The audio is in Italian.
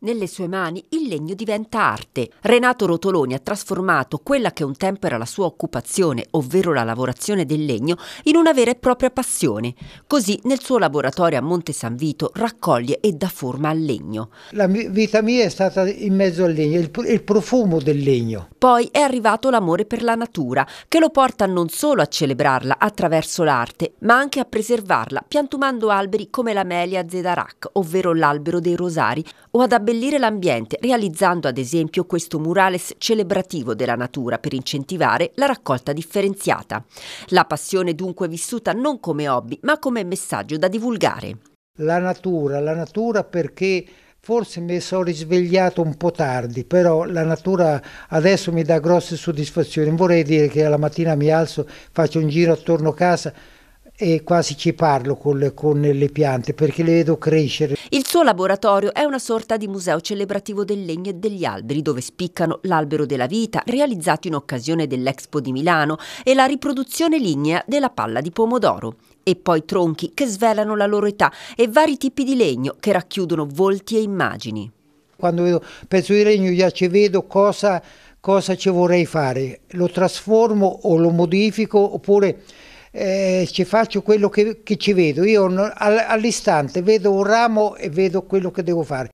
Nelle sue mani il legno diventa arte. Renato Rotoloni ha trasformato quella che un tempo era la sua occupazione, ovvero la lavorazione del legno, in una vera e propria passione. Così nel suo laboratorio a Monte San Vito raccoglie e dà forma al legno. La vita mia è stata in mezzo al legno, il, il profumo del legno. Poi è arrivato l'amore per la natura, che lo porta non solo a celebrarla attraverso l'arte, ma anche a preservarla, piantumando alberi come la melia zedarak, ovvero l'albero dei rosari, o ad abbracciare abbellire l'ambiente, realizzando ad esempio questo murales celebrativo della natura per incentivare la raccolta differenziata. La passione dunque vissuta non come hobby, ma come messaggio da divulgare. La natura, la natura perché Forse mi sono risvegliato un po' tardi, però la natura adesso mi dà grosse soddisfazioni. Vorrei dire che alla mattina mi alzo, faccio un giro attorno a casa, e quasi ci parlo con le, con le, piante perché le vedo crescere. Il suo laboratorio è una sorta di museo celebrativo del legno e degli alberi dove spiccano l'albero della vita realizzato in occasione dell'Expo di Milano e la riproduzione lignea della palla di pomodoro e poi tronchi che svelano la loro età e vari tipi di legno che racchiudono volti e immagini. Quando vedo pezzo di legno già ci vedo cosa, cosa ci vorrei fare, lo trasformo o lo modifico oppure eh, ci faccio quello che, che ci vedo, io all'istante vedo un ramo e vedo quello che devo fare.